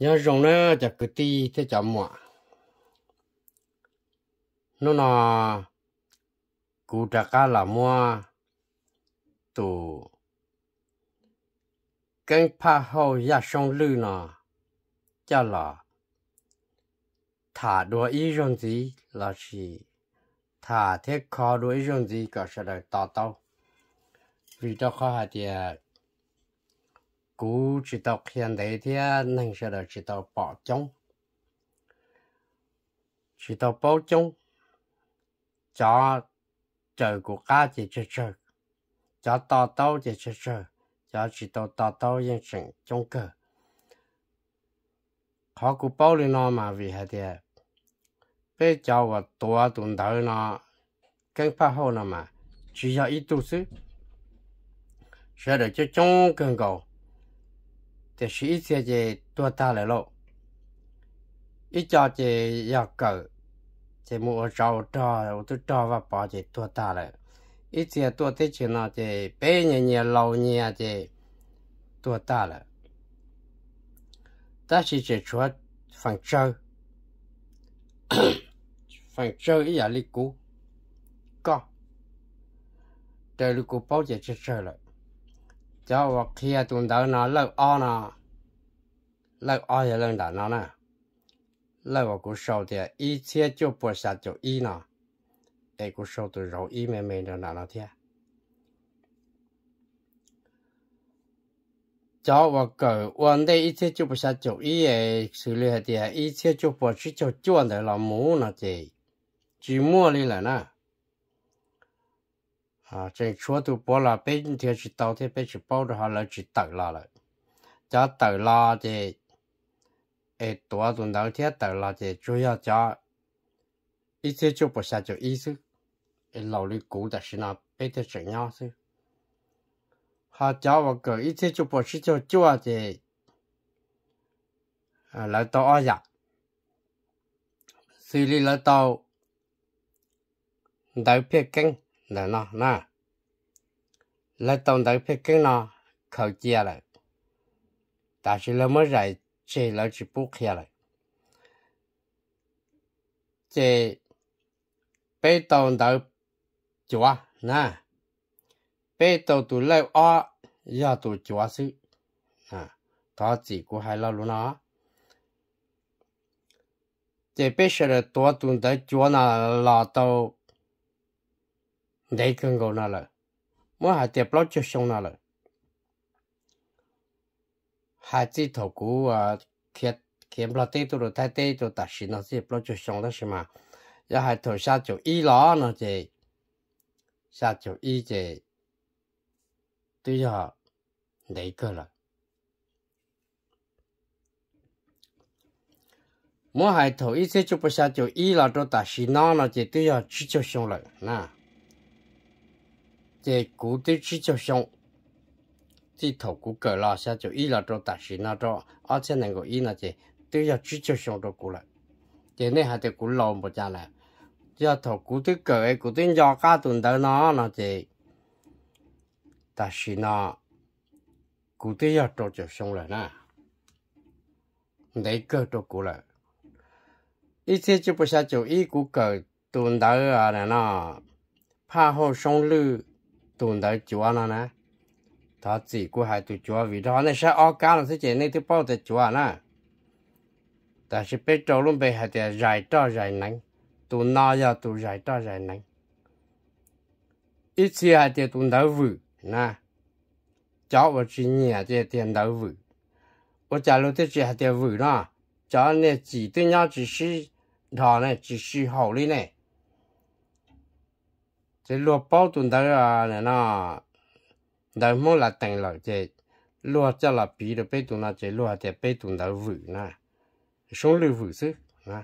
nhớ rồng nó chả cứ ti thế chả mỏ nó là cụ trả cá là mua tù cái pa hậu ya sông lư nó chả là thả đùa ý rồng gì là gì thả thế khó đùa ý rồng gì cả sẽ đời tao tao vì đó khó hạt tiền cú chỉ tàu khiên đấy thì à, nâng sẽ được chỉ tàu bỏ chống chỉ tàu bỏ chống cho trời của cá chỉ chơi chơi cho tàu tàu chỉ chơi chơi cho chỉ tàu tàu tàu yên sinh chống cơ họ cũng bảo lên nó mà vì thế thì bây giờ và tua tuần đầu nó càng phát hậu nó mà chỉ là ít tu sư sẽ được cho chống càng cầu thì sĩ xe gì tua ta lại lộ ít cho chị giờ cỡ chị mua rau trò tôi trò và bỏ chị tua ta lại ít xe tua thế chị nó chị bé nhẹ nhẹ lâu nhẹ chị tua ta lại ta chỉ chỉ chúa phần trâu phần trâu ý là lý cú có trời lý cú bao giờ chơi chơi lại cho vào kia tuần đầu nó lâu o nó 那二月冷淡了呢，那我股收的，一千就不下就一呢，哎，股收的肉一枚枚的哪了天，叫我狗，我那一千就不下就一哎，手里的，一千就不是就赚的老母那的，寂寞里了呢。à trên à, chúa tu bỏ là bên thì chỉ tàu thì bên chỉ bao được họ là chỉ tự là rồi cho tự là thì 诶，多轮头天到了这主要家，一切就不下就意思，诶，老李古的是那别的怎样是？他叫我个一切就不是就就啊这，啊，来到二呀，水里来到，来片根来那那，来到来片根那靠近了，但是那么热。这来是不起来。这被动到抓那，被动到来啊，要到抓是啊，他自古还老路呢。这被谁的多动到抓那拉到，哪根够那了？我还得不着就凶那了。hai chỉ thổ cú à thiệt kiếm lo tê tôi rồi thay tê tôi ta xin nó chỉ lo cho xong đó xem mà giờ hai thổ sa chỗ y lo nó chỉ, sa chỗ y chỉ, tôi giờ lấy cơ là mỗi hai thổ y sẽ chụp sa chỗ y là tôi ta xin nó nó chỉ tôi giờ chỉ cho xong rồi nè chỉ cú tôi chỉ cho xong 这头骨够了，下就一了着，但是那着，而且能够一那些都要追求上着过来，这内还得过老么家来，要头骨都够诶，骨头要加顿到哪那些，但是呢，骨头要着就上来呢，你够着过来，一天就不下就一股够顿到啊了呢，怕好上路顿到就完了呢。他自古还都觉为他那是阿干了，是姐那都抱着觉呢。但是被周龙被还得热到热能，都那样都热到热能。一次还得都脑雾呢，叫我去年这点脑雾，我家里头只还得雾呢，叫那几对伢只是他呢，只是好的呢。这落包都那个呢。đầu mô là tành lợi chế lúa cho là bí được bê tụng là chế lúa chế bê tụng đầu vự nè sống lưu vự sức nè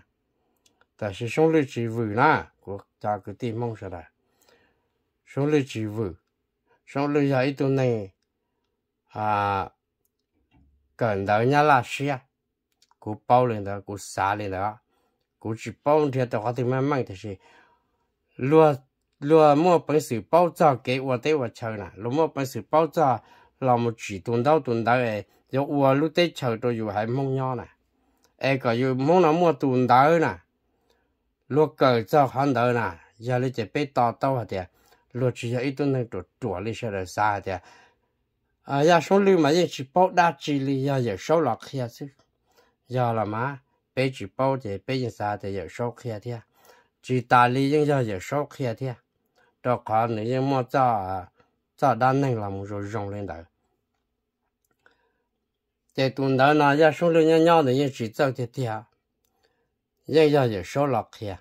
tại sự sống lưu chỉ vự nè của cha cứ tìm mong sao đã sống lưu chỉ vự sống lưu giải tụ này à gần đầu nhà là xí à của bao lên đó của xa lên đó của chỉ bao thì tao có thể 慢慢 thì là lúa lúa mua bánh sự bao giờ kế qua tới qua chờ nè lúa mua bánh sự bao giờ là một chỉ tuần đầu tuần đầu ấy giờ qua lúc tới chờ nhau nè ai nào mua tuần đầu nè lúa cờ cho hắn đầu nè giờ lấy chỉ bé to to hả tiệt lúa chỉ giờ ít tuần này trụ trụ lấy xe rồi xa hả tiệt à giờ số lưu mà giờ chỉ bao đa chỉ lý giờ giờ số lọc kia chứ giờ là má bé chỉ bao thì bé giờ xa thì giờ số kia thiệt chỉ ta lý giờ giờ số kia thiệt 这看人也莫炸炸弹，能那么就容忍的。这顿到那也收了娘娘的人去走起天，人也也少了看，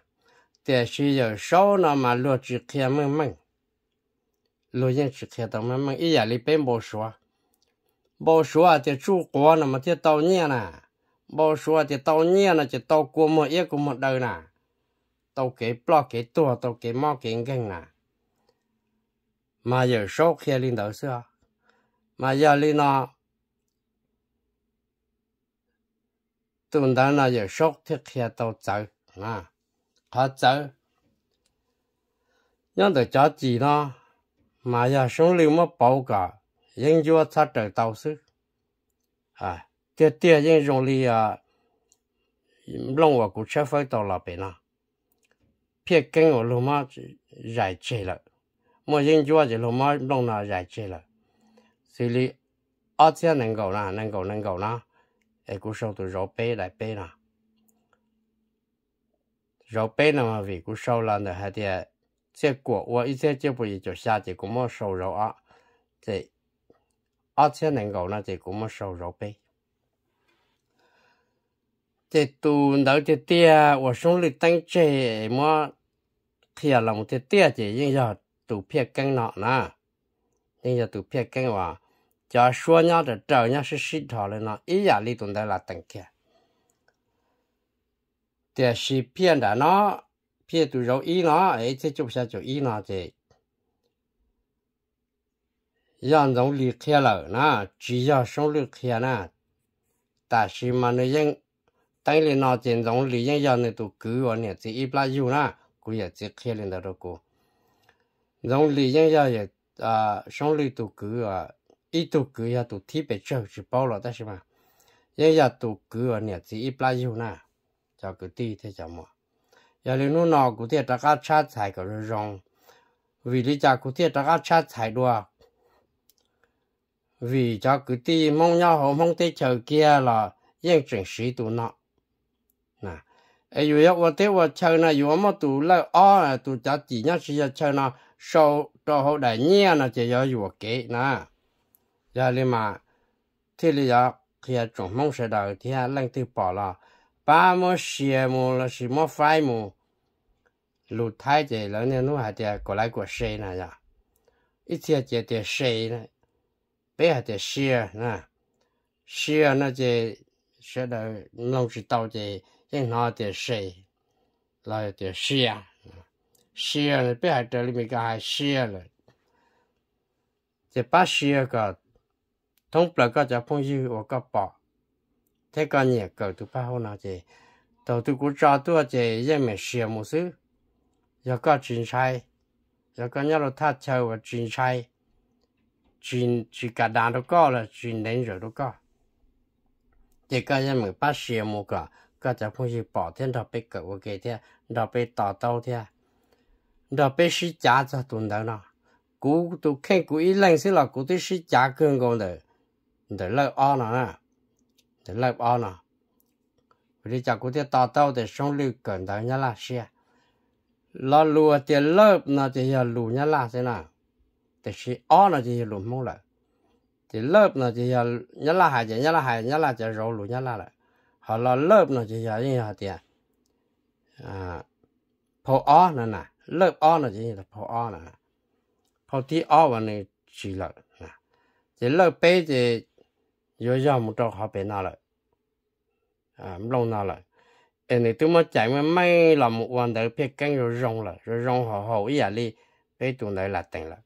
但是要少那么落去看门门。落人去开到门门一夜里白毛说：“毛说的主光那么的到年了，毛说的到年了就到过么一个么到呢？了，到给不给多，到给毛给给呢？”马有少开领导说，啊，马家里呢，东单那也少天天到走啊，他走，让他家底呢，马也送弟们报告，银角他着到手，啊，这电影重力啊，弄我过车飞到那边了，别跟我老妈惹气了。莫人家就罗马弄那热气了，所以阿姐能够啦，能够能够啦，哎，古手都绕背来背啦，绕背那么为古手啦的还得，结果我一切就不也就下去古么手绕啊，这阿姐能够那这古么手绕背。thế tu nấu thế tia và sống lịch tăng chế mà thì là một thế tia chỉ riêng giờ tụ phía căng nọ nè nhưng giờ tụ phía căng hòa cho xua nhau để trở nhau sẽ xịt thọ lên nó ý giả lý tồn tại là tầng kia thì xì phía đã nó phía tụ râu ý nó ấy thế chụp xa chỗ ý nó thì dân giống lý kia lở nè chỉ do sống lý kia nè ta xì mà nó yên, tăng lên nó tiền giống lý yên dân này tụ cứ vào nè chỉ ít bao nhiêu nè cũng giờ chỉ kia lên đó cô rong lý nhân ra vậy à sống lý tụ cử à ít tụ cử ya tụ thi bị chơi chỉ bao là ta xem mà nhân ra tụ cử à nhà chỉ ít bao nhiêu na cho cứ đi thế cho mà giờ lên nó nọ cũng thiệt là các cha thải cái rồi rong vì lý cha cũng thiệt là các cha thải đua vì cho cứ đi mong nhau họ mong tới chờ kia là yên chỉnh sĩ tụ nọ ai yo ya wa te wa na yo ma tu la a tu cha chi nya na sau cho hậu đại nhia na chỉ yo yo kế na ya mà thế li ya kia trong mong sẽ thì ha lăng tư bỏ là ba mo xie mo là xí mo phai mo lụt thái chế là nên nó hạt chế có lại của xe na ya ít chế chế chế xe na bé hạt chế xe na xe na chế sẽ đời nông 因拿点水，拿一点水啊，水啊，别还这里面个还水啊了，这把水啊个，通不个叫朋友我个包，这个你个都怕好拿这，到都古找多这也没水没事，要个金钗，要个伢罗他叫个金钗，金金疙瘩都搞了，金零肉都搞，这个也没把水没搞。ก็จะพูดชีปอเทียนเราไปเกิดโอเคเทียเราไปต่อเต้าเทียเราไปชี้จ้าจะตุนเดินเนาะกูตุแค่กูอีแรงสิหรอกูที่ชี้จ้าเกินกูเลยเดี๋ยวเลิกอ้อนะเดี๋ยวเลิกอ้อนะวันนี้จากกูที่ต่อเต้าแต่ช่วงลึกเกินเดินนี่ละเชียเราลัวเดี๋ยวเลิกนะจะอย่าลู่นี่ละสินะแต่ชี้อ้อนะจะอย่าลู่มั่งเลย thì lớp là thì nhớ là hại chị nhớ là hại nhớ là chị rượu lụi nhớ là lại họ là lớp nó chỉ giờ như họ tiền à phổ o nè nè lớp o nó chỉ là phổ o nè phổ tí o và này chỉ là nè chỉ lớp b thì giờ giờ một trâu họ bị nào rồi à lâu nào rồi em này tôi mới chạy mới mấy là một quan đại biết cánh rồi rong rồi rồi rong họ họ ý à đi bé tụi này là tiền rồi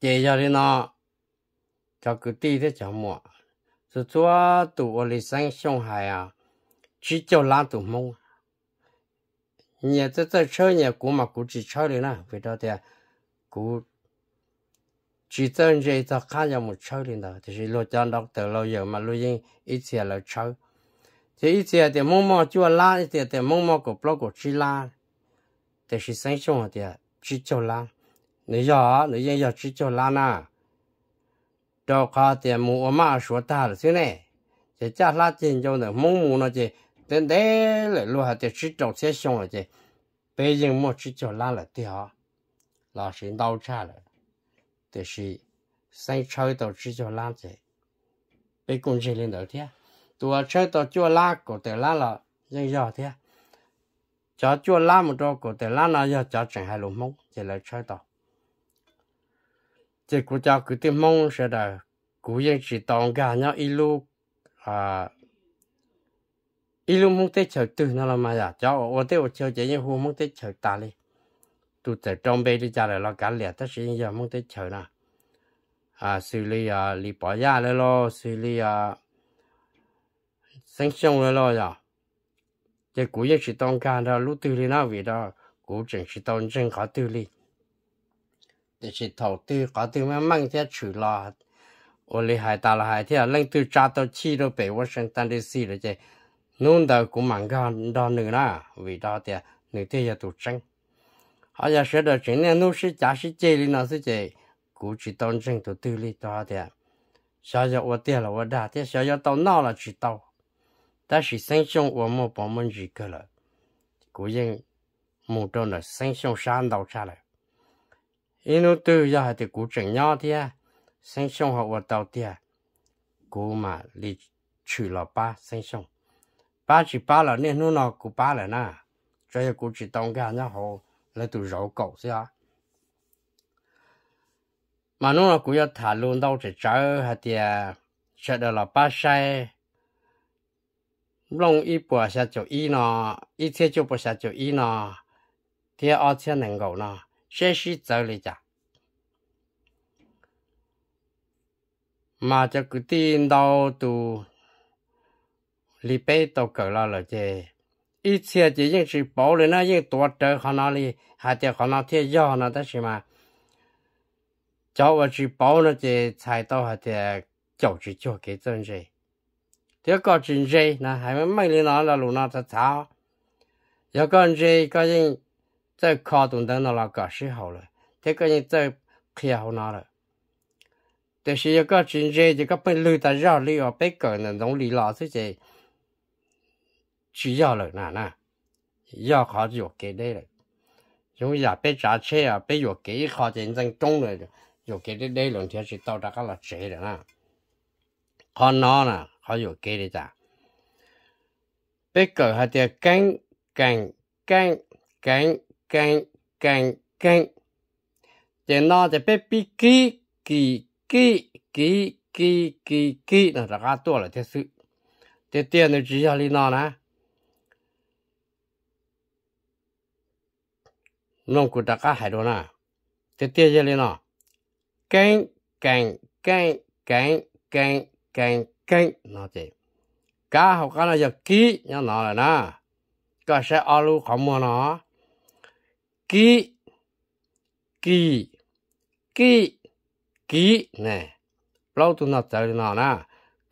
chỉ cho đi nó cho cứ đi thế chẳng mua 所以说读我的生上海啊，去叫拉读梦。你这这车呢，古嘛古只车的呢，回到的古只真是在看要么车的呢，就是罗江到得了有嘛，罗英一切了车，这一切的某某就拉一点的某某个不个只拉，但是生上海的只叫拉，你要啊，你要要只叫拉呢。就卡点木，我妈说大了，兄弟。这家拉进就那蒙蒙那些，等来了，落下点吃粥才香的，北人没吃叫拉了的啊，那是脑残了。这是生抽道吃叫拉在，被管谁领导的，都吃到就拉狗的拉了人家的，做就拉么到狗的拉了要加点海螺粉，再来吃到。即古叫古啲蒙些的，古人是当家呢一路啊，一路蒙得球对那了嘛呀，叫我对我球这一户蒙得球打哩，都在装备里家来了，干了，但是人家蒙得球呢，啊，水里啊，里保亚来咯，水里啊，生香来咯呀，这古人是当家的，路对哩那味道，古正是当真好对哩。chỉ đầu tư có tư mà mang theo chủ lo ở lì hải ta là hải theo lên từ cha tới chi đâu về Washington DC rồi chứ nôn đầu cũng mang ra đó nữa na vì đó thì nữ thì là tụt chân họ được chuyện này sĩ trả sĩ chơi đi nó sẽ cũng chỉ tôn chân tụt tư lý đó thì sau giờ ở tiền là ở đa thì sau giờ tao nó là sinh sống ở một bộ môn gì cơ là cũng nhưng một trong là sinh sống sáng đầu ra lại inu tư ya hai thì cú chỉnh nhau thế sinh sống học vật đầu thế cú mà li trừ là ba sinh sống ba chỉ ba là nên nu nó cú ba là na cho nên cú chỉ tông cái nhau hồ lấy tụ rau cậu thế mà nu nó cú ya thả luôn đâu chỉ chở hai thì sẽ được là ba sai long y bữa sẽ chỗ y nó y thế chỗ bữa sẽ cho y nó thế ở thế năng cầu nó sẽ sĩ tạo lý chả mà cho cứ tin đâu tu lý bê tàu cỡ là là chê ít xe chỉ những sự bảo lý nó những tổ trợ họ nó lý hạ tiêu họ nó thiết do nó đó chứ mà Cho và sự bảo nó chê thay đổi hạ tiêu cháu chỉ cho cái chân gì thế có chuyện gì nó hai mấy mấy lý nó là lũ nó thật sao giờ con gì có những 这卡顿等到那个时候了，这个人在开好那了。但是一个真正一个本路的绕路啊，被个人农里老是在主要了哪呢？要好就给力了，因为也被砸车啊，被药给好真正中了，药给的那两天是到那个了谁了呢？好拿呢，好药给的咋？被个还得跟跟跟跟。canh canh canh chỉ nó thì biết bị kí kí kí kí kí kí kí là đã cá tua là thế sự thế tiền nó chỉ cho nó nè nông cụ đã cá hải đồ nè thế tiền cho nó canh canh canh canh canh canh canh nó chỉ cá học cá nó giờ kí nó nói là nè có sẽ alu không mua nó กิกีกีกีเนี่ยเราตัวนัดใจนอนะ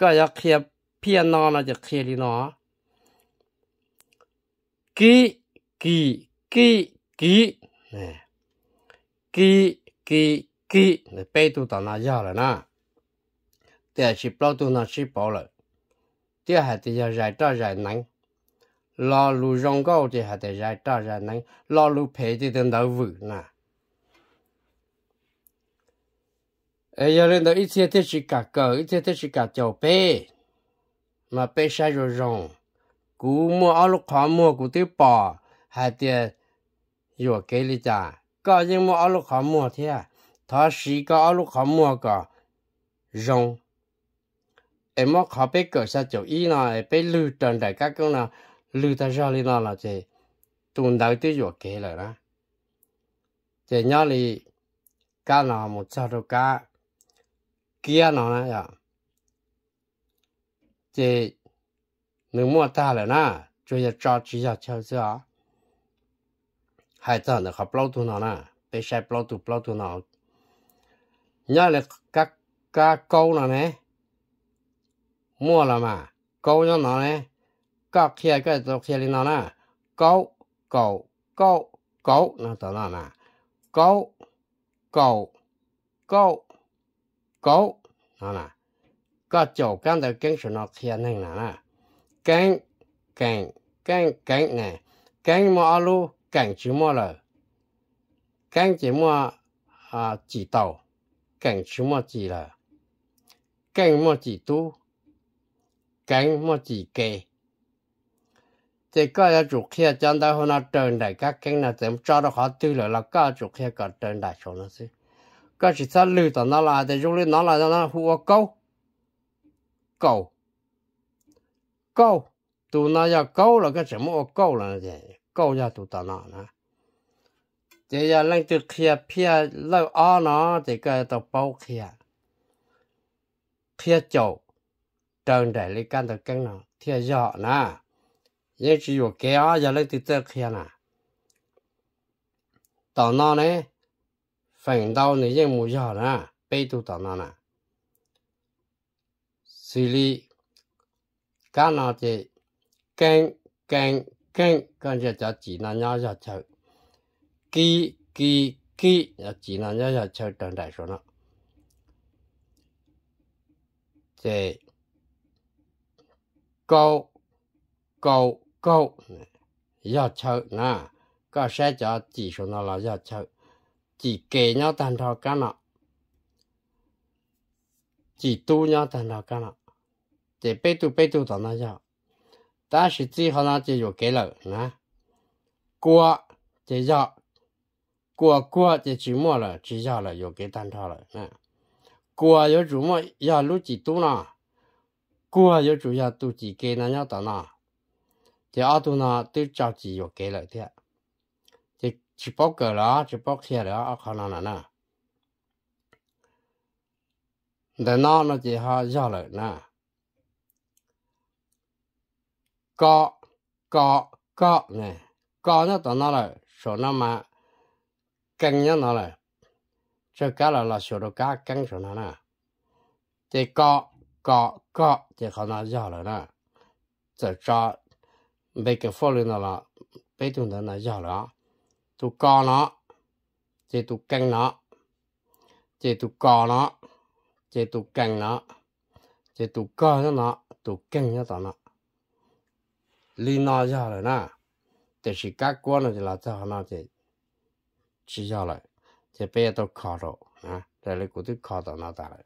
ก็อยากเขียเพียนนอนะจะเขียนนอกีกีกีกีเนี่ยกีกีกีเนี่ยไปตัวตอนายาเลยนะแต่ชิบเราตัวนั้นชิบพอเลยเดี๋ยว还得要น到่ง lo lu rong gạo thì hạt để ra cho ra nắng lo lu phê thì đừng đầu vự nè ấy giờ lên đó ít thiết thiết chỉ cả cờ ít thiết thiết chỉ cả chầu bê mà bê sai rồi rong cú mua áo lúc khó mua cú tiêu bò hạt để vừa cái lý trả có nhưng mua áo lúc khó mua thế à thà sĩ có áo lúc khó mua cả rong em mất khó bê cờ sa chầu y nè bê lưu trần đại các con nào lưu ta ra li nó là chị tuần đầu tí ruột kể lại đó chị nhớ li cá nó một sao đâu cá kia nó nè dạ. chị nếu mua ta lại nè cho giờ cho chỉ giờ chơi chơi à hai tao nó học lâu tụi nó nè bây giờ lâu tụi lâu tụi nó nhớ là các các câu nó nè mua là mà câu cho nó nè các kia cái tổ kia lên nó nè cậu cậu cậu cậu nó tổ nó nè cậu cậu cậu cậu nó nè các chỗ căn đầu kinh sự nó kia nên nè nè kinh kinh kinh kinh nè kinh mua lu kinh chỉ mua rồi kinh chỉ mua à chỉ tàu kinh chỉ mua chỉ là kinh mua chỉ tu kinh mua chỉ cái thì có là chủ kia chân ta hôm nay trơn đại các cái là tầm cho nó khó tư là là có chủ kia còn trơn đại số nó xí, có chỉ sao lưu tao nó là thì chúng lên nó là nó hùa câu câu câu tụ nó giờ câu là cái gì mà câu là gì câu giờ tụ tao nó nè thì giờ lên từ kia phía lâu ở nó thì cái tao bao kia kia chỗ trơn đại lấy căn được cái nào kia dọ nè 也只有给啊，也来得这天呐。到那呢，反倒你也没下呢，背都到那呢。所以，干那的跟跟跟跟着叫济南伢下车，给给给要济南伢下车等待说呢。这高高。高要求那个社交技术那了要求，只给鸟蛋头干了，只多鸟蛋头干了，这背都背都到那要，但是最后呢就有给了呢，锅这要锅锅这煮沫了，只要了有给蛋头了，嗯，锅有煮沫要卤几多呢？锅有煮要多几给那要到那。thì ở đâu nó tự cho chỉ yêu cái lợi thế thì chỉ bao cái đó chỉ bao kia đó ở khả năng là nè để nó nó chỉ họ do lợi nè có có có nè có nó tao nó là số nó mà cân nhớ nó là cho cá là là số đồ cá cân số nó nè thì có có có thì họ nó do lợi nè 就抓 bây giờ phô lên là bây tụng đó là giờ đó tụ co nó chế tụ căng nó chế tụ co nó chế tụ căng nó chế tụ co nó nó tụ căng nó tao nó lý nó giờ rồi nè thì chỉ các quan nó chỉ là cho nó chỉ chỉ giờ rồi chỉ bây giờ tôi khó rồi à đây là của tôi khó rồi nó ta rồi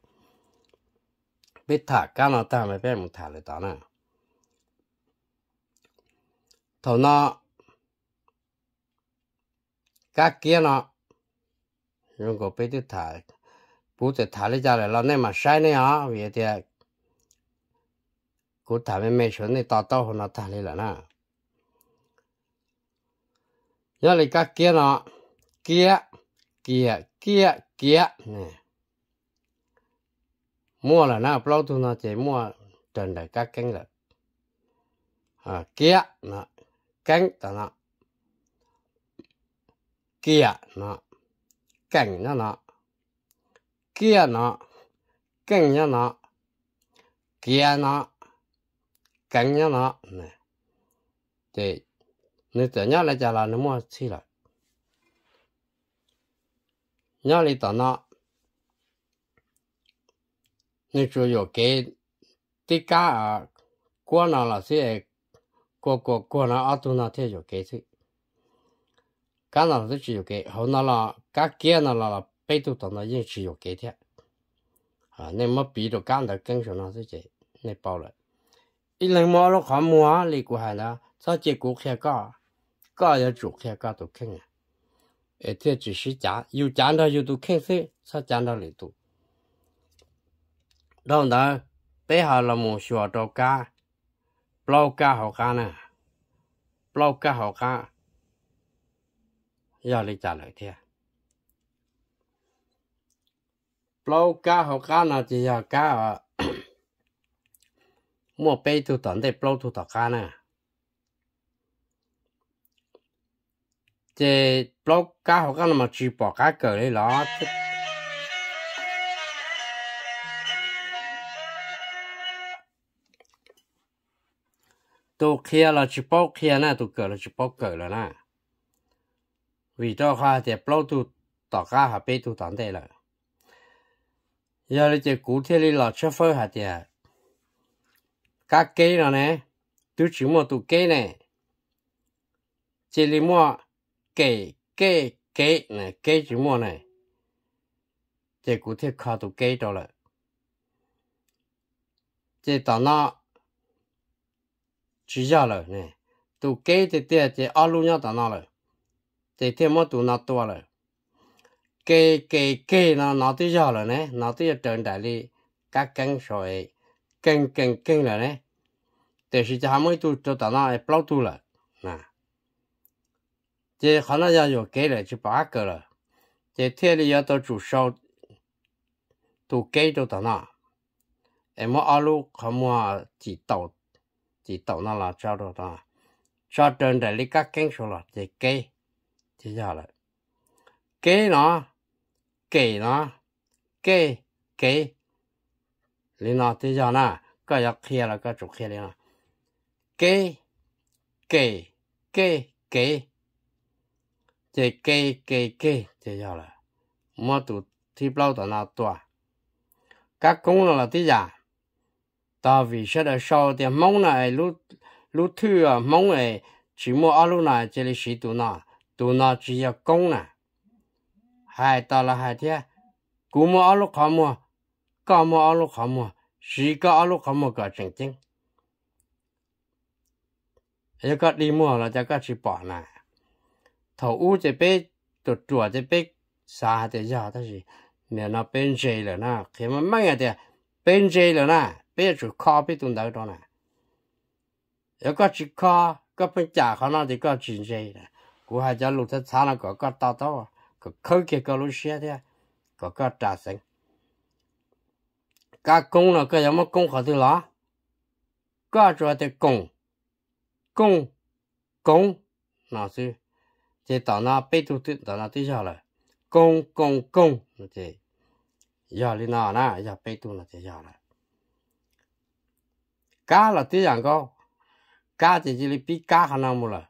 biết thả cái nó ta mới biết một thả lại đó nè thầu nó cá kia nó rồi có bé tôi thả bố tôi thả lấy ra lại lo này sai này hả vì thế cú thả mấy mấy chuyện này to to nó thả lấy là na nhớ lấy cá kia nó kia kia kia kia nè mua là na bao tôi nó chỉ mua trần đại cá cánh là à kia nó cánh đó nó kia nó cảnh nó nó kia nó cảnh nó nó kia nó cảnh nó nó nè thì nếu tự nhớ lại trả lời nó mua chi rồi, nhớ lại tao nó nếu chủ yếu cái tí cá ở quan nào là sẽ 过过过那阿多那天就给去，干那都只有给，后那啦干干那啦背都到那也只有给天，啊，那么比着干的跟上那自己那包了，一人毛了还毛你过海呢，早结果开个，个也做开个都坑啊，哎，这只是讲，有讲到有都坑死，才讲到里头，然后呢，背后了么学到干。bao ca hậu ca nè bao ca hậu ca giờ lý trả lời thế bao ca hậu ca là chỉ là ca ở mua bê tu tận để bao tu tọt ca nè chỉ bao ca hậu ca là mà chỉ bỏ cá cờ đấy lọ ตัวเคลียเราจะปอกเคลียนะตัวเกิดเราจะปอกเกิดแล้วนะวิจารณ์จะปลอกตัวต่อก้าหาไปตัวตันได้เลยยาเราจะกูเที่ยวเราเชื่อฟังหาเดียก้าเกย์เราเนี่ยตัวชิมตัวเกย์เนี่ยเจริมัวเกย์เกย์เกย์เนี่ยเกย์ชิมเนี่ยจะกูเที่ยวขาตัวเกย์ตัวเลยจะตอนนั้น chỉ ra rồi nè tụ kế thì tia chỉ alu nhau tao nó rồi thì thêm mất tụ nó to rồi kế kế kế nó nó tí ra rồi nè nó tí trên đại lý các cánh rồi cánh cánh cánh rồi nè thì chỉ cho mấy tụ cho tao nó là bao tụ rồi nè thì khả năng ra rồi kế rồi chỉ ba cái rồi thì đi lý tôi chủ sau tụ kế cho tao nó em alu không mua chỉ tàu chỉ tàu nó là cho đồ đó cho trên để lấy các kén số là chỉ kê chỉ giờ là kê nó kê nó kê kê lý nó thế giờ nè có giờ kia là có chục kia lý nó kê kê kê kê chỉ kê kê kê chỉ giờ là mua tụ thì bao tao nào tua các công là thế giả ta vì sẽ là sau thì mong này lúc lúc thứ à mong này chỉ mua alu này chỉ là sĩ tụ nà tụ nà chỉ là công nà hai ta là hai thế cú mua alu khó mua cả mua alu khó mua sĩ cả alu khó mua cả chân chính cái cái đi mua là cái cái chỉ bỏ nè thầu u chỉ biết tụt chùa chỉ biết xa thì giờ thế gì nè nó bên dây rồi nè khi mà mấy ngày thì à, bên dây rồi nè bây giờ khó biết tụng đầu đó nè nếu có chỉ khó có bên trả khó nó thì có chuyện gì nè của hai cháu lụt thật xa là có có to to có khơi kia có lối xe thế có có trả sinh cả công là cái giống mà công khó từ lá có cho thì công công công nào chứ thì tao na bây tu tu tao na tu cho rồi công công công thì giờ đi nào na giờ bây tu là thì giờ rồi cá là tí rằng có cá chỉ chỉ là bị cá khả năng mua là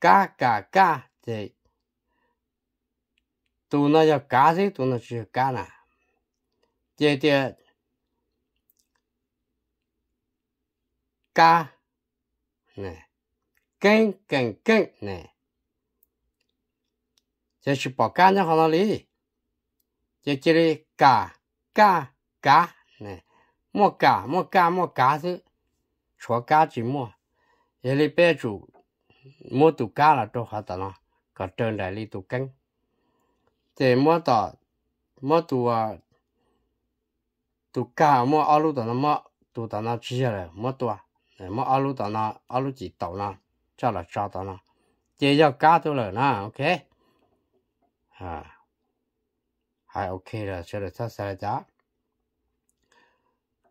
cá cả cá thì tụi nó cho cá gì tụi nó chỉ cá nè chỉ thì cá nè canh canh canh nè chỉ chỉ bỏ cá nó khả năng lý chỉ chỉ là cá cá cá nè 莫嘎莫嘎莫嘎子，戳嘎子莫，夜里白住莫都嘎了多好的了，搞正来里都跟，这莫到莫都啊，都嘎莫阿鲁的那么都到那吃下来莫多，哎莫阿鲁到那阿鲁几到那，这了找到那，这要嘎到了呢，OK，啊，还 OK 了，这里他啥来着？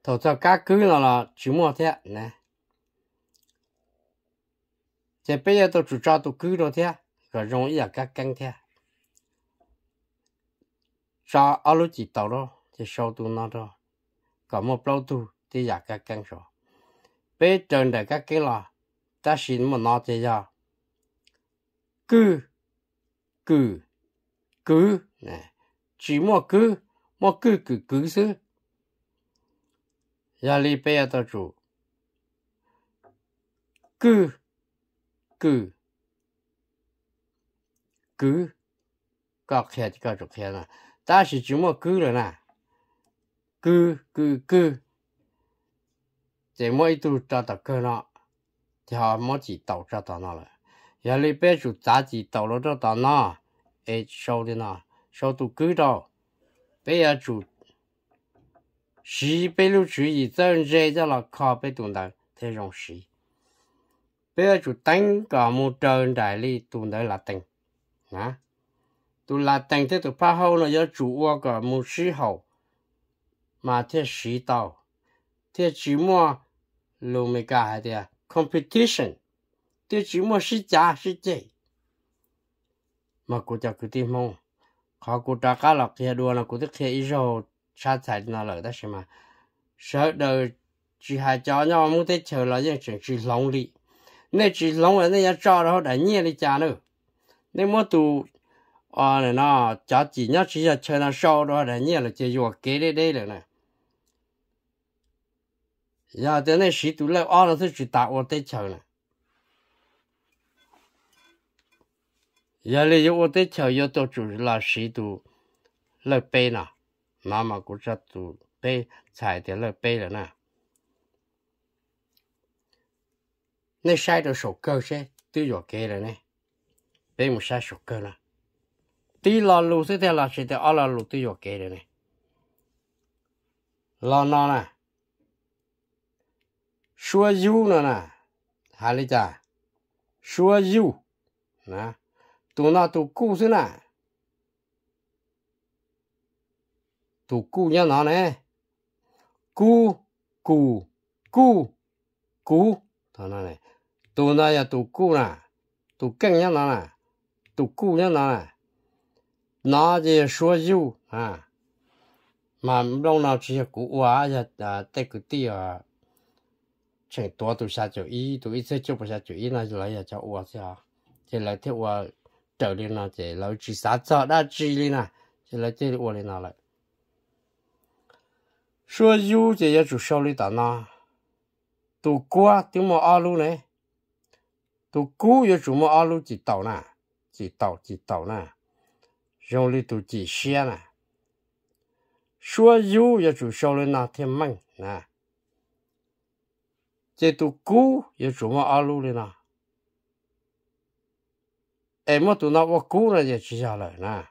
thầu cho cá cứ là là chỉ mua thế nè thế bây giờ tôi chủ cho tôi cứ rồi thế rồi dùng ý là các căng thế cho ở lúc chỉ tàu đó thì sau tôi nó đó có một lâu tu thì là các căng rồi bây giờ để các cái là ta xin một nó thế giờ cứ cứ cứ nè chỉ mua cứ mua cứ cứ cứ xứ yali peya ta chu. Ku, ku, ku, ka khaya ti ka chu khaya na, ta shi chi mo ku e 是被路主义真热的了，靠被动的这种事。bây chủ tính cả một trời đại lý tụ nơi là tình nè tụ là tình thế tụ phá nó do chủ qua một sĩ hậu mà thế sĩ tàu thế chỉ mua lù mì cả competition thế chỉ mua sĩ trả sĩ chế mà cô cho cứ tìm mong khó cô trả cả lọc kia đua là cô tức kia cha thầy nó lỡ đó xem mà sợ đời chỉ hai cho nhau muốn tới chờ là những chuyện chỉ lòng đi nên chỉ lòng là nên cho nó đã nhẹ đi cha nữa nên muốn tu à ờ, này nó cho chỉ nhớ chỉ là chờ nó sau đó đã nhẹ là chỉ vừa kế đấy đây rồi này, giờ tới này sĩ tu lâu à ờ, nó sẽ chỉ tạo ở tới chờ nè giờ lấy ở tới chờ giờ tôi chủ là sĩ tu lâu bê nào nó mà cũng sẽ tụ bê xài tiền là bê rồi nè nên sai được sổ cơ sẽ tư dọa kê rồi nè bê một sai sổ cơ nè tí lo lù thế thế là chỉ thế ở là lù tư dọa kê rồi nè lo nó nè xua du nữa nè hà lý cha xua du nè tụi nó tụi cú thế nè tu cu nhá nó nè cu cu cu cu thằng nó này tu nó là tu cu nè tu căng nhá nó nè tu cu nhá nó nè nó thì số dữ à mà lâu nào chỉ cú quá à, tay cứ tiêu à chẳng tua tu sa chủ ý tu ít sẽ chụp sa chủ ý là lấy là cho quá sao chỉ là thiếu quá trở lên là chỉ là chỉ sát sợ đã chỉ lên nè, chỉ là chỉ quá lên là lại 说有这也就少了点呐。都瓜怎么阿鲁呢？都菇也怎么阿鲁几刀呢？几刀几刀呢？用力都几些呢？说有也就少了那天闷呢。这都菇也怎么阿鲁了呢？哎，么都那我菇呢也吃下来呢？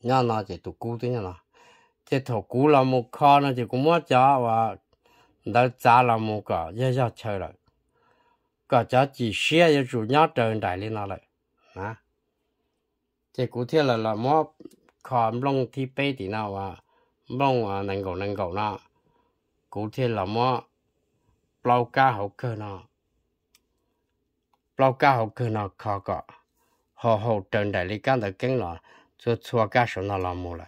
伢那这都菇的伢那。这头古老木卡呢，就古么家哇，那砸了木个也要拆了，个家几些也主要整在里那了啊。这古天了了么卡弄ที่背的那哇，弄啊能够能够那，古天了么老家好看那，老家好看那卡个，好好整在里干的更了，就错干手那老木了。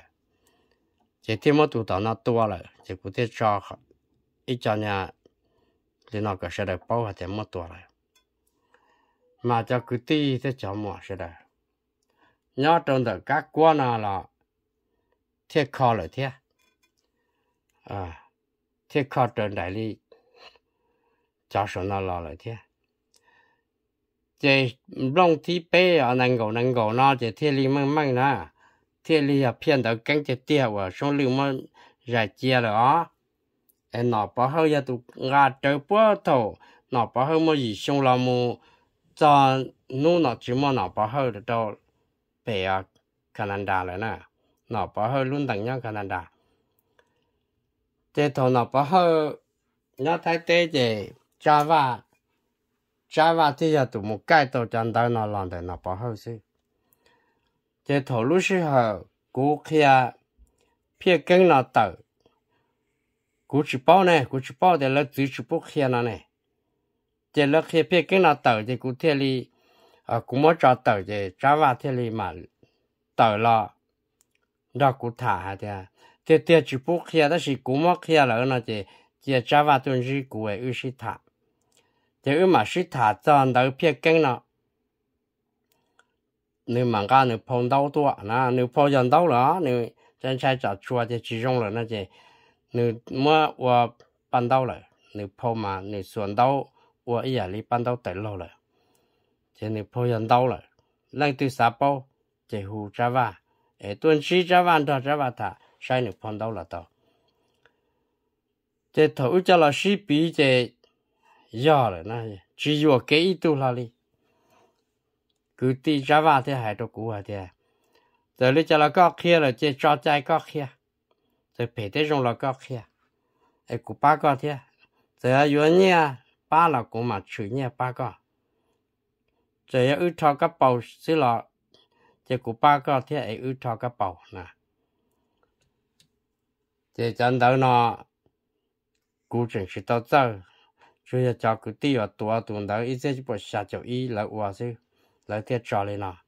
这天么读到那多了，这古天找好，一家呢，你那个是来包还这么多了，嘛叫古天在叫么是的，伢真的该过那了，天靠了天，啊，天靠真来哩，叫什那老了天。这弄地白啊，能够能够拿这天里慢慢呢。thiên lý à phiền đầu cánh chế tiêu à xong lưu mà giải chia rồi á em nó bảo hơi giờ tụ ngã trời bữa thổ nó bảo hơi mà gì xong là mu cho nu nó chỉ mà nó bảo hơi được đâu bề à Canada rồi nè nó bảo hơi luôn đằng nhau Canada thế thổ nó bảo hơi nó thấy tê gì Java Java thì giờ tụ một cái tổ chân đầu nó làm để nó bảo hơi xí 在讨论时候，股票偏跟了走。股指报呢，股指报的了最是不黑了呢，在了黑偏跟了走的股票里，啊，股么找走的，找完天里嘛走了，那股塔的，这这只不黑，但是股么黑了那的，这找完顿时股的又是塔，这又嘛是塔，找到偏跟了。你忙家你碰到多，那你碰见到了，你真才找出的其中了那些，你么我搬到了，你碰嘛你算到我一夜里搬到第六了，这你碰见到了，那对啥包？这胡渣哇，哎，顿时渣哇他渣哇他，谁你碰到了到？这头一家老师比这要了那，只有给一度那里。cứ ti Java thế hệ đồ cũ hả thế giờ lấy cho nó có kia là chơi cho trai có kia rồi phải thế dùng là có kia ai cũng ba có thế giờ yếu nhẹ ba là cũng mà chữ nhẹ ba có giờ ư thọ cái bầu xí là giờ cũng ba có thế ai ư thọ cái bầu nè giờ chẳng đâu nó cũng chẳng chỉ tao chơi 主要照顾地啊，多啊，多到一些就不下就一来哇塞。来点找哩呐。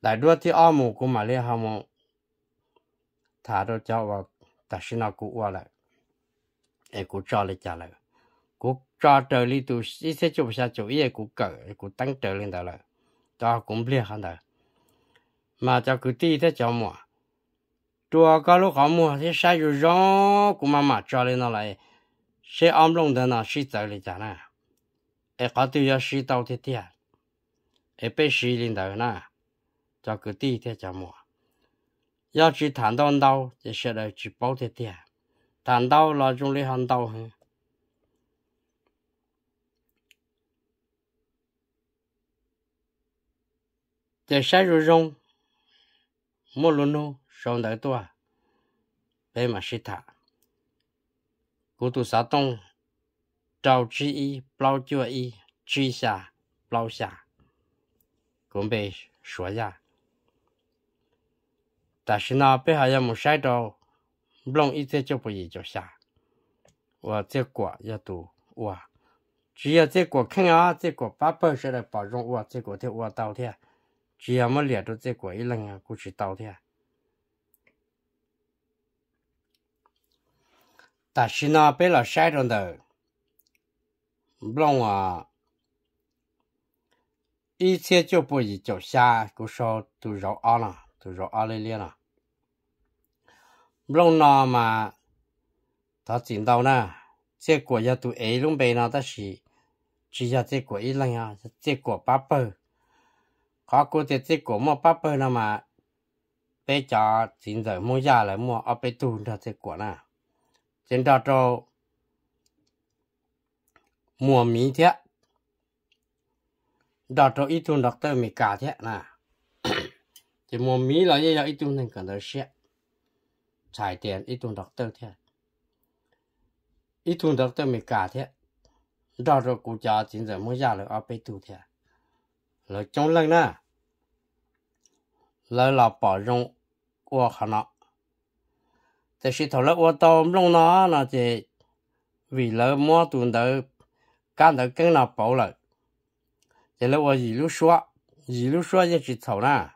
大多的阿姆古玛列哈姆，他都叫我，但是那古我来，哎，古找哩家来，古找这里都一些就不下就业古搞，古等这里的了，到古不厉害的，嘛叫古第一的叫么？ตัวก็ลูกของมัวที่ใช้อยู่ร้องกูมาหมาจอเลยนั่นแหละใช้อ้อมลงเดินน่ะใช้เจอเลยจ้ะนะ ai có tiêu cho sĩ tàu thiết thiệt ai bé sĩ lên đầu na cho cứ đi thế cho mua 要去谈到刀，这些来去包铁铁，谈到那种的很刀很。在山路中，莫鲁努上得多，白马是他，孤独沙东。之上、包脚、上、朝下、包下，准备说下。但是呢，背后要么晒着，弄一再就不易就下。我再过要多我，只要再过坑啊，再过八百深的，把种我，再过天我倒天，只要么连着再过一轮啊过去倒天。但是呢，背了晒着的。弄啊，一切就不一就下，古说都绕啊了，都绕啊咧咧了。弄那嘛，他见到呢，结果也都挨弄被那，但是只要结果一弄啊，结果八百，他估计结果么八百了嘛，被家现在么下来么二百多的结果呢，见到之后。mua mí thế đó cho ít tuần đọc tới mì cả thế nè chỉ mua mí là như là ít tuần thành cần tới xe xài tiền ít tuần đọc tới thế ít tuần đọc tới mì cả thế đó cho cụ cha chính giờ mới ra được ở bên tu thế là trong lần nè là là bảo rộng của khả năng แต่สิทอลว่าตอมลงน้อนะเจวิเลมัวตุนเดอ干头跟那薄了。这了我一路说，一路说也是草呢，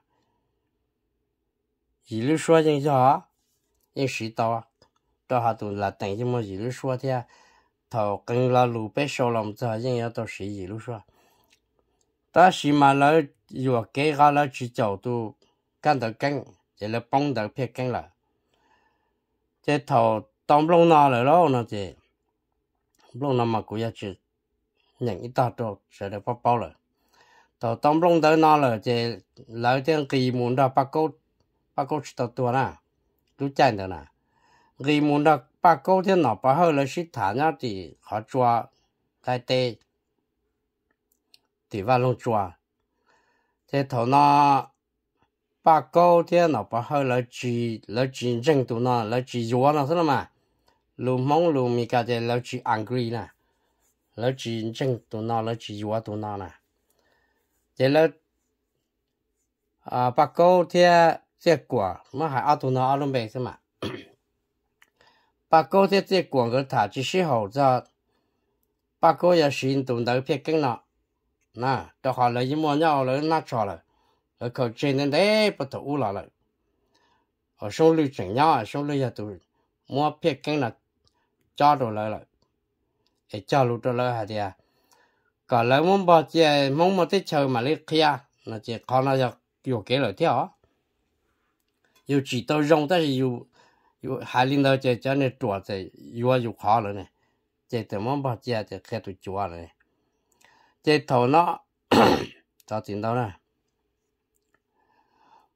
一路说人家，人谁到啊？到哈都来等一么一路说的，头跟那路被烧了么子，人家到谁一路说？但是嘛，那若给他那只角度干头跟，这了帮头偏跟了，这头当不弄哪来了呢？这不弄那么贵一只。nhận ít tao cho sẽ được bao bao rồi tao tông lông tới nó là chỉ lấy tiếng kỳ muốn đó bắt câu bắt câu tao tua nè chú chạy được nè kỳ muốn đó bắt cô thì nó bắt hơi là xịt thả nhá thì họ chua cái tê thì vào luôn chua thế thầu nó bắt cô thì nó bắt hơi là chỉ là chỉ chân tụ nó là chỉ dúa nó thế mà lùm mông lùm mì cả thế là chỉ angry nè lỡ chỉ chân tụi nó lỡ chỉ quá tụi nó nè thế lỡ à bà cô thì kết quả mà hai ao tụi nó ao luôn bề thế mà bà cô thì kết quả người thả chỉ sĩ hậu cho bà cô giờ xin tụi nó biết cái nọ nè cho họ lấy mua nhau lấy nát cho rồi ở khẩu trên nên đấy bắt đầu u là rồi ở số lưu chỉnh nhau ở số lưu giờ tụi mua biết cái nọ cho đồ lại rồi để cho lúc đó lỡ hả thì à có lỡ muốn bỏ chơi muốn một tiết chơi mà lấy kia nó chỉ có nó giờ dù kế lời theo dù chỉ tôi rong tới dù dù hai linh đầu chơi cho nên chuột thì dù dù khó rồi này chơi từ muốn bỏ chơi thì khi tôi chuột rồi này chơi thầu nó cho tiền đâu này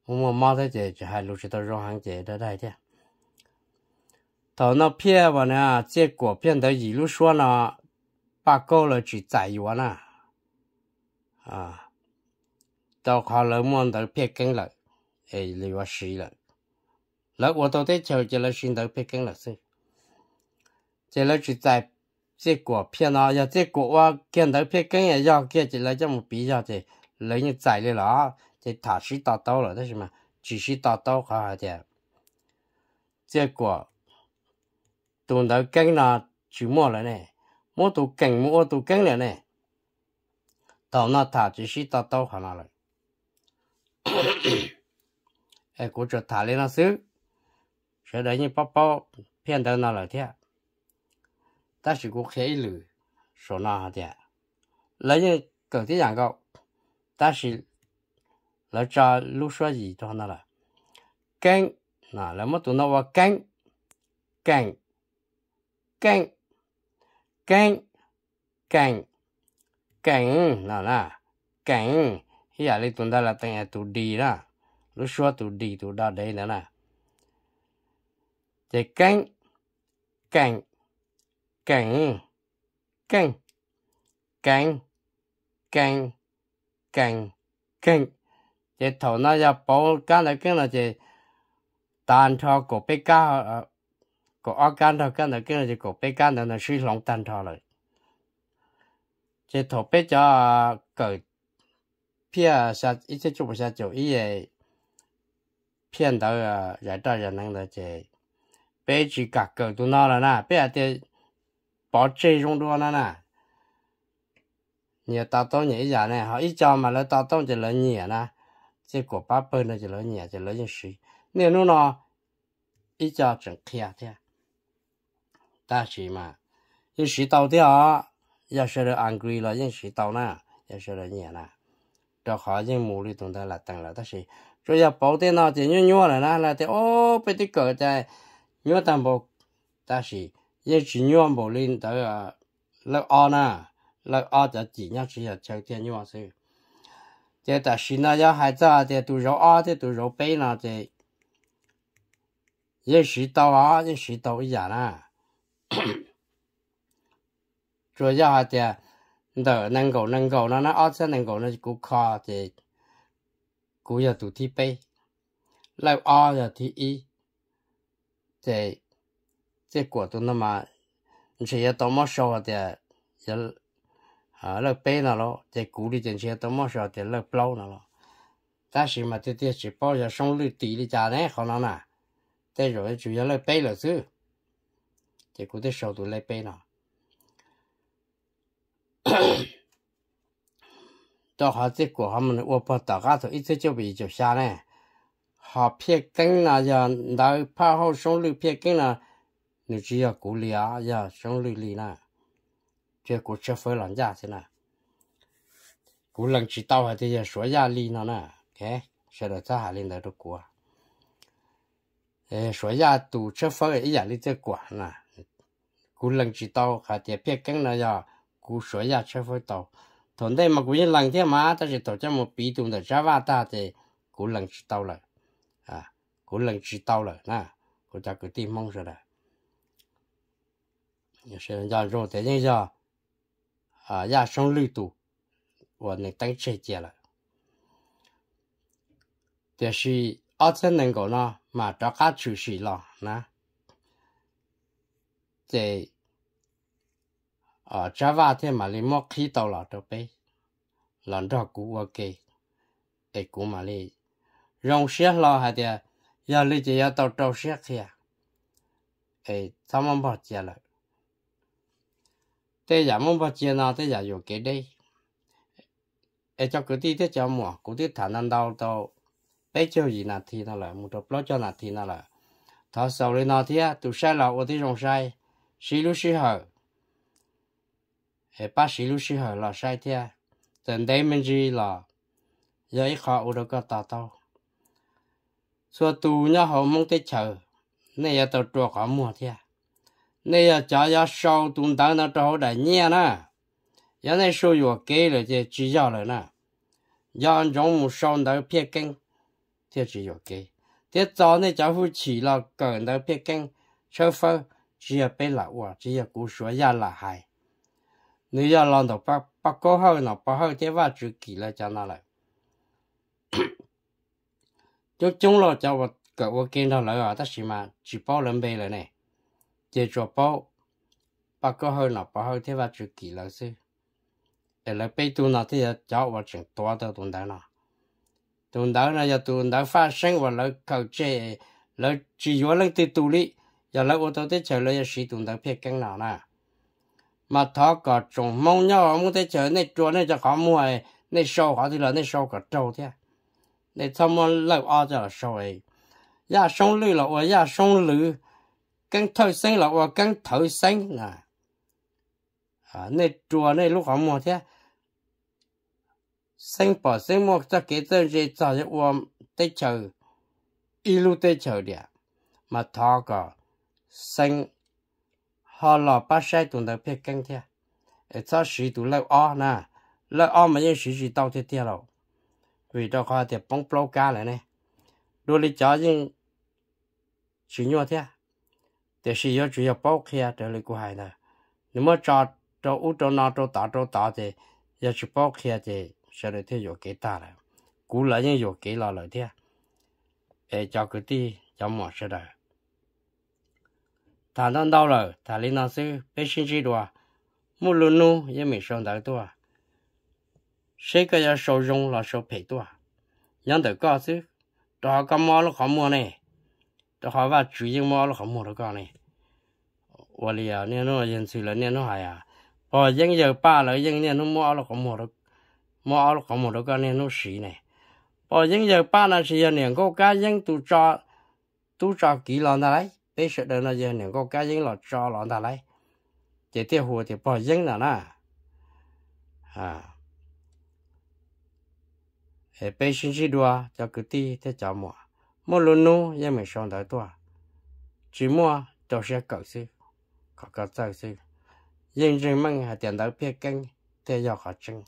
muốn mà mau thế chơi chỉ hai lúc chỉ tôi rong hàng chơi đó đây thế 到那片，我呢，在果片的一路上呢，把够了去摘我了，啊！到看了望头片根了，哎，你说是了。那我到在瞧见了心头片根了是，在那去摘结果片呢，要结果啊，看到片根也要看见了这么比较的，人摘的了啊！这大势达到了，那什么，局势达到了，哈哈的。结果。tụng đầu cánh là chủ mò lại nè mỗi tụ cảnh mỗi tụ cánh lại nè tàu nó thả chỉ xí tàu tàu hả nó lại ai cũng cho thả lên nó xứ sẽ đấy như bao bao phiền đâu nó lại thế ta chỉ có khế lử số nó hả thế lấy như cầu thế dạng cậu ta chỉ lấy cho lúc xóa gì cho nó là cánh là lấy mất tụ nó vào cánh cánh cạnh cạnh cạnh cạnh nào là cạnh hiện giờ tuần đó là tên tụ đi đó lúc xưa tụ đi tụ đó đây nữa là thì cạnh cạnh cạnh cạnh cạnh cạnh cạnh cạnh thì thầu nó ra bảo cái này cái là chỉ tàn cho cổ bị cao có ở gan đâu gan đâu cái này có bé gan đâu là suy lòng tan thọ rồi chỉ thọ bé cho cái phía sa ít chút chút sa chỗ ý ấy phiền đâu à giải đó rồi năng được chứ bé chỉ cả cởi tu nó là na bé thì bỏ chế trong đó là na nhiều tao tao nhiều giả này họ ít cho mà lấy tao tao chỉ là nhiều na chỉ của ba bên là chỉ là nhiều chỉ là những sự nếu nó ít cho chẳng kia thế ta chỉ mà nhưng sĩ tàu thì họ giờ sẽ được angry là nhưng sĩ tàu nè giờ sẽ được nhẹ nè cho họ nhưng mù đi tụng ta là tặng là ta rồi giờ bảo thế nào thì nhua là nè là thì ô bây giờ cỡ tại nhua tam bộ ta sĩ nhưng chỉ nhua bộ lên tới lớp o nè lớp o thì chỉ nhắc chỉ là chơi tiền nhua thôi thế ta sĩ nè giờ hai giờ thì tụ rau o thì tụ rau bê nè thì nhưng sĩ tàu à nhưng sĩ tàu ý nè 主要的的能够能够那那二次能够那是古考的古要读题背，那二要题一，这这果都那么，你是要多么少的也啊那背那咯，这古里这些多么少的那不那咯，但是嘛这这是包要上路地里家呢好难呐，再说主要那背了走。结果这手都来背了，到好在过他们呢，我把大家头一直叫不就下来，好撇根了呀，那怕好生绿撇根了，你只要鼓励啊呀，生绿绿了，结果吃回人家去了。古人知道啊，这些说压力了呢，哎，说了在哪里到这过？哎，说呀，都吃饭，力在管了。cú lần chỉ tàu khá tiệt biết cái này giờ cú sửa ra chơi với tàu thằng đây mà cú như lần thế mà ta chỉ tổ cho một bí tùng để ra va ta thì cú lần chỉ tàu rồi à cú lần chỉ tàu rồi nè cú ta cứ tìm mong rồi đấy giờ rồi thế giờ à ra sông lưu tụ và nên tăng chế chế lại thì ở trên này có nó mà cho các chủ sĩ lo chế ở Java thì mà lấy khí tàu là đâu bé lần đó cũng ok để cũng mà lấy rong xe lo hay thì giờ lấy chỉ giờ tàu tàu xe kia ấy sao mà bỏ chia lại thế giờ muốn bỏ chia nào thế giờ dùng cái đây ấy cho cái tí thế cho mua cái tí thằng ăn đau tàu bé gì nào thì nó lại một tập lót cho nào thì nó lại thọ sầu lên nào thì à sai là ở tí rong sai xí lúc xí hở hệ bác sĩ lúc xí hở là sai thế tận đây mình gì là giấy khó u được cả tao tao số tu nhá mong tới chờ này giờ tao trò mua thế này giờ cho sau tuần tới nó trò đại nhẹ giờ này số vừa kế rồi chỉ giờ rồi nè giờ anh trong sau tới phía kinh thì chỉ vừa kế thế cho này cháu phụ chỉ là cần tới phía kinh chơi phơi chỉ là bé là quả chỉ là cú số ra là hay, nếu ya lòng đầu bắt bắt cố hậu nó bắt hậu thế và chữ kỳ là cho nó lại chúng chúng lo cho vật cậu vật kiến đâu lợi ở tất sĩ mà chỉ bao lần bề lại này chỉ cho bao bắt cố hậu nó bắt hậu thế và chữ kỳ là sư để lại bé tu nó thì cháu vật chuyện to tới tuần đấy nào tuần đấy là giờ tuần đấy phát sinh và lợi cầu chế lợi chỉ vô lên từ tu lý giờ lấy ô tô tới chờ lấy sử dụng đặc biệt căng nào nè mà thọ cả trồng mong nhau muốn tới chờ này chùa này cho khó mua này sâu họ thì là này sâu cả trâu thế này thăm mà lấy ở cho là sâu ấy ya dạ sông lư là ở ya dạ sông lư căng thâu sinh là ở căng thâu sinh nè à này chùa này lúc họ mua thế sinh bỏ sinh mua cho cái tên gì cho cái uom tới chờ ilu tới chờ đi mà thọ cả sinh họ lò ba sai tụng đầu biết kinh thiệt, ở e cho sĩ tụ lâu o nè lâu o mà yên sĩ sĩ tao thế thế rồi vì đó có thể bóng bóng cá lại này đôi lý chó nhưng chỉ nhau thiệt, thì sử dụng chủ yếu bóng kia trở lại của hai nè nếu mà cho cho u cho nó cho tả cho tả thì giờ chỉ bóng kia thì sẽ được thế rồi kế ta rồi cú lại nhưng rồi kế lo lại thế để e cho cái gì, cho mọi sự đời thà nó đau rồi thà lên nó sư bé xin chi đùa mu luôn nu ye mi sơn đỡ đùa sẽ cái giờ sầu rong là sầu phải đùa nhân được có chứ đó có mua nó khó mua này đó khó và chủ yếu mua nó khó mua được có này 我哩啊，你侬认识了，你侬还呀？哦，人有八了，人你侬摸了个摸了，摸了个摸了个你侬死呢？哦，人有八那是要两个家人都抓，都抓几了那来？bây giờ đơn là giờ những cô cá dính lọt cho lọ ta lấy chỉ tiêu hùa thì bỏ dính là na à hệ bên sinh chi đua cho cứ ti thế cho mua mua luôn nu giờ mình xong tới tua chỉ mua cho sẽ cậu sư có cậu sao sư nhưng riêng mang hạt tiền tới phía kênh thế do khó chừng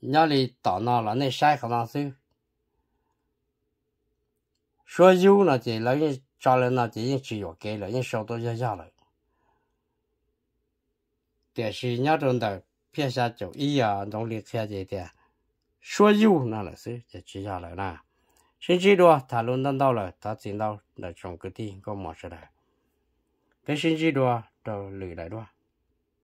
nhà đi tỏ nó là nên sai khả nào sư 说有那的，那人上了那的，人吃药给了，人烧到药下了。但是年中的偏下就一呀，农历前几天，说有那了事也吃下来了。甚至多他弄弄到了，他进到那种个地搞么事的，但是最多都累来着。